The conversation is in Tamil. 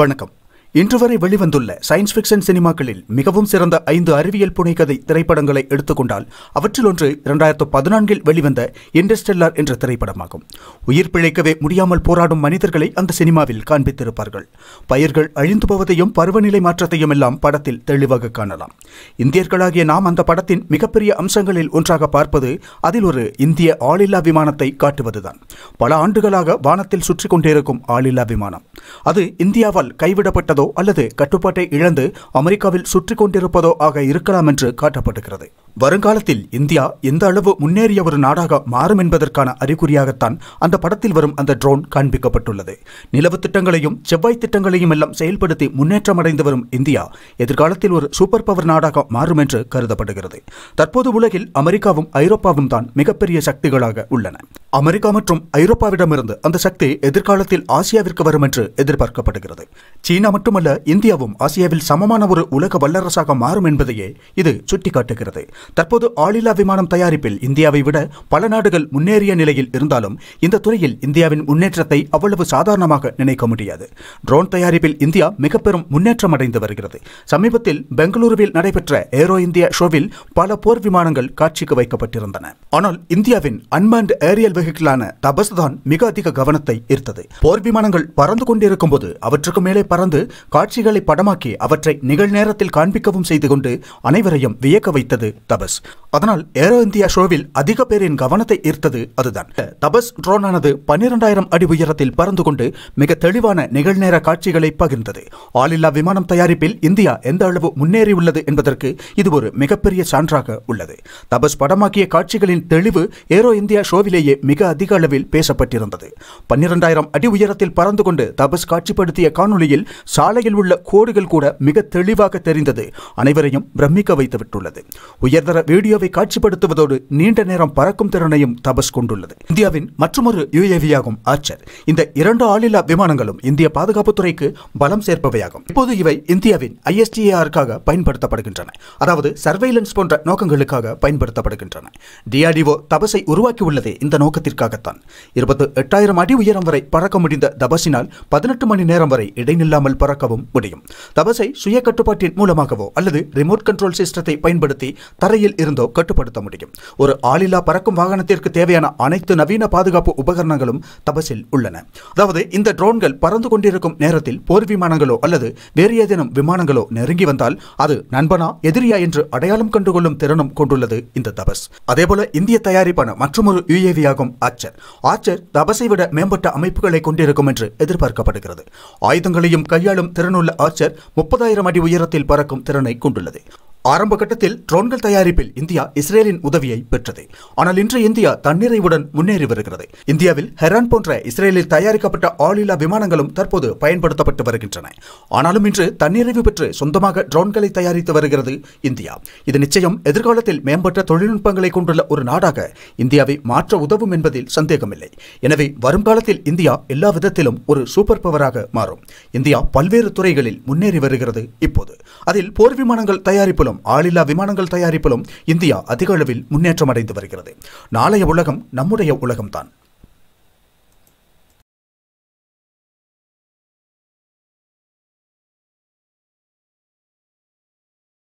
வணக்கம் இன்று வரை வெளிவந்துள்ள சயின்ஸ் ஃபிக்ஷன் சினிமாக்களில் மிகவும் சிறந்த ஐந்து அறிவியல் புனைகதை திரைப்படங்களை எடுத்துக்கொண்டால் அவற்றில் ஒன்று இரண்டாயிரத்து பதினான்கில் வெளிவந்த இண்டஸ்டெல்லார் என்ற திரைப்படமாகும் உயிர் பிழைக்கவே முடியாமல் போராடும் மனிதர்களை அந்த சினிமாவில் காண்பித்திருப்பார்கள் பயிர்கள் அழிந்து போவதையும் பருவநிலை மாற்றத்தையும் எல்லாம் படத்தில் தெளிவாக காணலாம் இந்தியர்களாகிய நாம் அந்த படத்தின் மிகப்பெரிய அம்சங்களில் ஒன்றாக பார்ப்பது அதில் ஒரு இந்திய ஆளில்லா விமானத்தை காட்டுவதுதான் பல ஆண்டுகளாக வானத்தில் சுற்றி கொண்டிருக்கும் ஆளில்லா விமானம் அது இந்தியாவால் கைவிடப்பட்டதோ அல்லது கட்டுப்பாட்டை இழந்து அமெரிக்காவில் சுற்றி கொண்டிருப்பதோ ஆக இருக்கலாம் என்று காட்டப்படுகிறது வருங்காலத்தில் இந்தியா எந்த அளவு முன்னேறிய ஒரு நாடாக மாறும் என்பதற்கான அறிகுறியாகத்தான் அந்த படத்தில் வரும் அந்த ட்ரோன் காண்பிக்கப்பட்டுள்ளது நிலவு திட்டங்களையும் செவ்வாய் திட்டங்களையும் எல்லாம் செயல்படுத்தி முன்னேற்றம் அடைந்து வரும் இந்தியா எதிர்காலத்தில் ஒரு சூப்பர் பவர் நாடாக மாறும் என்று கருதப்படுகிறது தற்போது உலகில் அமெரிக்காவும் ஐரோப்பாவும் தான் மிகப்பெரிய சக்திகளாக உள்ளன அமெரிக்கா மற்றும் ஐரோப்பாவிடமிருந்து அந்த சக்தி எதிர்காலத்தில் ஆசியாவிற்கு வரும் என்று எதிர்பார்க்கப்படுகிறது சீனா மட்டுமல்ல இந்தியாவும் ஆசியாவில் சமமான ஒரு உலக வல்லரசாக மாறும் என்பதையே இது சுட்டிக்காட்டுகிறது தற்போது ஆளில்லா விமானம் தயாரிப்பில் இந்தியாவை விட பல நாடுகள் முன்னேறிய நிலையில் இருந்தாலும் இந்த துறையில் இந்தியாவின் முன்னேற்றத்தை அவ்வளவு சாதாரணமாக நினைக்க முடியாது ட்ரோன் தயாரிப்பில் இந்தியா மிக பெரும் முன்னேற்றம் அடைந்து வருகிறது சமீபத்தில் பெங்களூருவில் நடைபெற்ற ஏரோ இந்தியா ஷோவில் பல போர் விமானங்கள் காட்சிக்கு வைக்கப்பட்டிருந்தன ஆனால் இந்தியாவின் அன்மேண்ட் ஏரியல் வெஹிக்கிளான தபஸ் தான் மிக அதிக கவனத்தை ஈர்த்தது போர் விமானங்கள் பறந்து கொண்டிருக்கும் போது அவற்றுக்கு மேலே பறந்து காட்சிகளை படமாக்கி அவற்றை நிகழ்நேரத்தில் காண்பிக்கவும் செய்து கொண்டு அனைவரையும் வியக்க வைத்தது தபஸ் அதனால் ஏரோ இந்தியா ஷோவில் அதிக பேரின் கவனத்தை ஈர்த்தது அதுதான் தபஸ் ட்ரோனானது பன்னிரெண்டாயிரம் அடி உயரத்தில் பறந்து கொண்டு மிக தெளிவான நிகழ்நேர காட்சிகளை பகிர்ந்தது ஆளில்லா விமானம் தயாரிப்பில் இந்தியா எந்த அளவு முன்னேறியுள்ளது என்பதற்கு இது ஒரு மிகப்பெரிய சான்றாக உள்ளது தபஸ் படமாக்கிய காட்சிகளின் தெளிவு ஏரோ இந்தியா ஷோவிலேயே மிக அதிக அளவில் பேசப்பட்டிருந்தது பன்னிரெண்டாயிரம் அடி உயரத்தில் பறந்து கொண்டு தபஸ் காட்சிப்படுத்திய காணொலியில் சாலையில் உள்ள கோடுகள் கூட மிக தெளிவாக தெரிந்தது அனைவரையும் பிரமிக்க வைத்துவிட்டுள்ளது உயர் புகைப்படதர வீடியோவை காட்சிப்படுத்துவதோடு நீண்ட நேரம் பறக்கும் திறனையும் தபஸ் கொண்டுள்ளது இந்தியாவின் மற்றொரு யுஏவியாகும் ஆர்ச்சர் இந்த இரண்டு ஆளில்லா விமானங்களும் இந்திய பாதுகாப்புத்துறைக்கு பலம் சேர்ப்பவையாகும் இப்போது இவை இந்தியாவின் ஐஎஸ்டிஏஆருக்காக பயன்படுத்தப்படுகின்றன அதாவது சர்வைலன்ஸ் போன்ற நோக்கங்களுக்காக பயன்படுத்தப்படுகின்றன டிஆர்டிஓ தபஸை உருவாக்கியுள்ளதே இந்த நோக்கத்திற்காகத்தான் இருபத்தி எட்டாயிரம் அடி உயரம் வரை பறக்க முடிந்த தபஸினால் பதினெட்டு மணி நேரம் வரை இடைநில்லாமல் பறக்கவும் முடியும் தபஸை சுய கட்டுப்பாட்டின் மூலமாகவோ அல்லது ரிமோட் கண்ட்ரோல் சிஸ்டத்தை பயன்படுத்தி தர தரையில் இருந்தோ கட்டுப்படுத்த முடியும் ஒரு ஆளில்லா பறக்கும் வாகனத்திற்கு தேவையான அனைத்து நவீன பாதுகாப்பு உபகரணங்களும் தபசில் உள்ளன அதாவது இந்த ட்ரோன்கள் பறந்து கொண்டிருக்கும் நேரத்தில் போர் விமானங்களோ அல்லது வேறு ஏதேனும் விமானங்களோ நெருங்கி வந்தால் அது நண்பனா எதிரியா என்று அடையாளம் கண்டுகொள்ளும் திறனும் கொண்டுள்ளது இந்த தபஸ் அதேபோல இந்திய தயாரிப்பான மற்றொரு யுஏவியாகும் ஆச்சர் ஆச்சர் தபஸை விட மேம்பட்ட அமைப்புகளை கொண்டிருக்கும் என்று எதிர்பார்க்கப்படுகிறது ஆயுதங்களையும் கையாளும் திறனுள்ள ஆச்சர் முப்பதாயிரம் அடி உயரத்தில் பறக்கும் திறனை கொண்டுள்ளது ஆரம்ப கட்டத்தில் ட்ரோன்கள் தயாரிப்பில் இந்தியா இஸ்ரேலின் உதவியை பெற்றது ஆனால் இன்று இந்தியா தன்னிறைவுடன் முன்னேறி வருகிறது இந்தியாவில் ஹெரான் போன்ற இஸ்ரேலில் தயாரிக்கப்பட்ட ஆளில்லா விமானங்களும் தற்போது பயன்படுத்தப்பட்டு வருகின்றன ஆனாலும் இன்று தன்னிறைவு பெற்று சொந்தமாக ட்ரோன்களை தயாரித்து வருகிறது இந்தியா இது நிச்சயம் எதிர்காலத்தில் மேம்பட்ட தொழில்நுட்பங்களை கொண்டுள்ள ஒரு நாடாக இந்தியாவை மாற்ற உதவும் என்பதில் சந்தேகமில்லை எனவே வருங்காலத்தில் இந்தியா எல்லா விதத்திலும் ஒரு சூப்பர் பவராக மாறும் இந்தியா பல்வேறு துறைகளில் முன்னேறி வருகிறது இப்போது அதில் போர் விமானங்கள் தயாரிப்பிலும் மற்றும் ஆளில்லா விமானங்கள் தயாரிப்பிலும் இந்தியா அதிக அளவில் முன்னேற்றம் அடைந்து வருகிறது நாளைய உலகம் நம்முடைய உலகம்தான்